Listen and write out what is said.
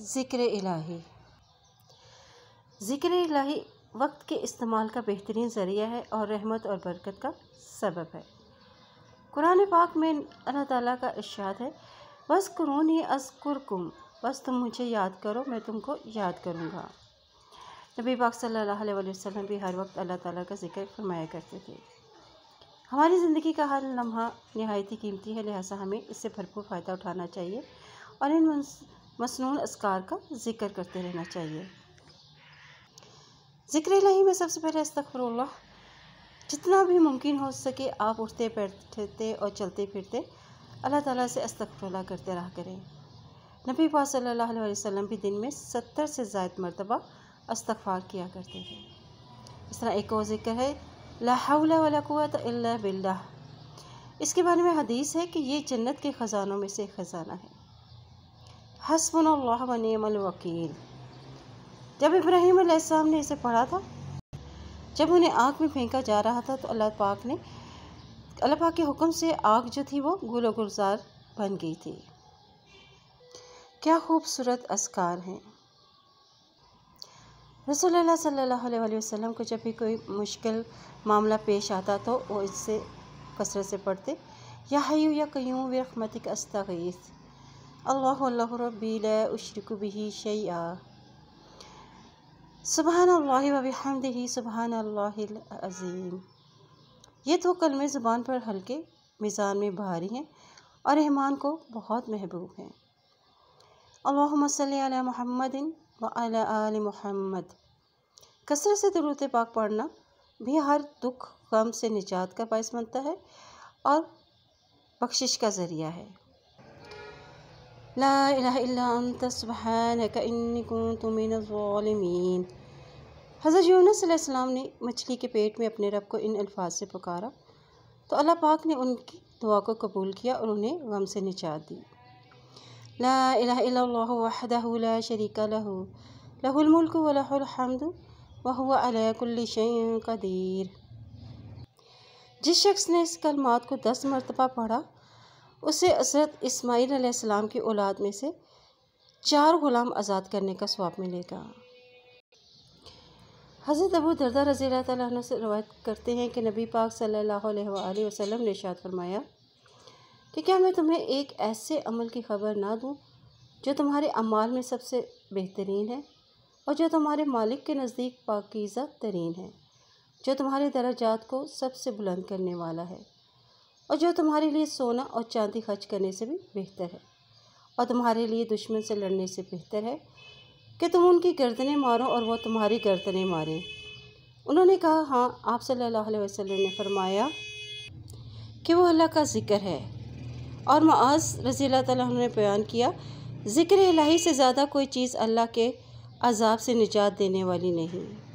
ज़िक्र इलाही ज़िक्र इलाही वक्त के इस्तेमाल का बेहतरीन ज़रिया है और रहमत और बरकत का सबब है कुरान पाक में अल्लाह ताला का इशाद है बस कुरूनी कुम बस तुम मुझे याद करो मैं तुमको याद करूँगा नबी पाक सल्लल्लाहु अलैहि वसल्लम भी हर वक्त अल्लाह ताला का जिक्र फरमाया करते थे हमारी ज़िंदगी का हर लम्हा नहायती ही कीमती है लिहाजा हमें इससे भरपूर फ़ायदा उठाना चाहिए और इन मसनून असकार का ज़िक्र करते रहना चाहिए ज़िक्र लही में सबसे पहले अस्तफ़र जितना भी मुमकिन हो सके आप उठते बैठते और चलते फिरते अल्लाह ताला से अस्तफ़र करते रहा करें नबी पाक सल्लल्लाहु अलैहि वसल्लम भी दिन में सत्तर से ज़ायद मरतबा अस्तफ़ार किया करते थे इस तरह एक और ज़िक्र है लाहौला वाला बिल्ला इसके बारे में हदीस है कि ये जन्नत के ख़ज़ानों में से ख़ज़ाना है हसबन अल्लाह वकील जब इब्राहिम आसमाम ने इसे पढ़ा था जब उन्हें आग में फेंका जा रहा था तो अल्लाह पाक ने अल्लाह पाक के हुक्म से आग जो थी वो गुलो गुलजार बन गई थी क्या खूबसूरत असकार हैं रसोल्ला सल्लल्लाहु अलैहि को जब भी कोई मुश्किल मामला पेश आता तो वो इससे कसरत से पढ़ते या हयू या कयूँ वे रहमतिक अस्तगीस अल्लाह रबीशरक बही शैया सुबहान अल्लाह वबहमदही सुबहान अज़ीम ये तो कलमे ज़ुबान पर हल्के मिज़ान में भारी हैं और रहमान को बहुत महबूब हैं अल्लाम महमदिन वाल महमद कसरत से दरूत पाक पढ़ना भी हर दुख गम से निजात का बायस बनता है और बख्शिश का ज़रिया है ला इला अंत सुबहानक इन्नी कुंत मिन ज़ालिमीन हज़रत यूनुस अलैहिस्सलाम ने मछली के पेट में अपने रब को इन अल्फाज से पुकारा तो अल्लाह पाक ने उनकी दुआ को कबूल किया और उन्हें गम से निजात दी ला इला इल्लल्लाहु वहदहु ला शरीक लहु लहुल मुल्क व लहुल हम्द व हुवा अला कुल्ली शयइन कदीर जिस शख्स ने इस कलमात को दस मरतबा पढ़ा उसे असरत इसमाइल सलाम की औलाद में से चार ग़ुलाम आज़ाद करने का स्वाब मिलेगा हज़रत अबू दरदा रज़ी तु से रवायत करते हैं कि नबी पाक सल्लल्लाहु अलैहि वसल्लम ने शाद फरमाया कि क्या मैं तुम्हें एक ऐसे अमल की ख़बर ना दूँ जो तुम्हारे अमाल में सबसे बेहतरीन है और जो तुम्हारे मालिक के नज़दीक पाकिज़ा तरीन है जो तुम्हारे दर्जात को सबसे बुलंद करने वाला है और जो तुम्हारे लिए सोना और चांदी खर्च करने से भी बेहतर है और तुम्हारे लिए दुश्मन से लड़ने से बेहतर है कि तुम उनकी गर्दनें मारो और वह तुम्हारी गर्दनें मारें उन्होंने कहा हाँ आप सल्लल्लाहु अलैहि वसल्लम ने फरमाया कि वो अल्लाह का ज़िक्र है और मआज़ रज़ी अल्लाह ने बयान किया ज़िक्र इलाही से ज़्यादा कोई चीज़ अल्लाह के अजाब से निजात देने वाली नहीं